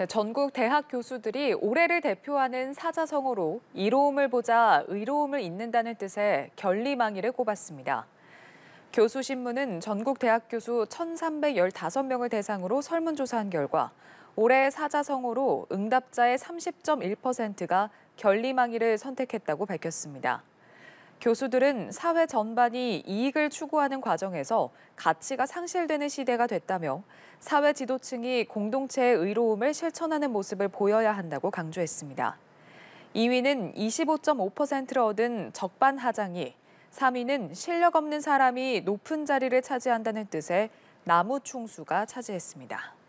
네, 전국 대학 교수들이 올해를 대표하는 사자성어로 이로움을 보자 의로움을 잇는다는 뜻의 결리망이를 꼽았습니다. 교수신문은 전국 대학 교수 1,315명을 대상으로 설문조사한 결과 올해 사자성어로 응답자의 30.1%가 결리망이를 선택했다고 밝혔습니다. 교수들은 사회 전반이 이익을 추구하는 과정에서 가치가 상실되는 시대가 됐다며 사회 지도층이 공동체의 의로움을 실천하는 모습을 보여야 한다고 강조했습니다. 2위는 25.5%를 얻은 적반하장이, 3위는 실력 없는 사람이 높은 자리를 차지한다는 뜻의 나무충수가 차지했습니다.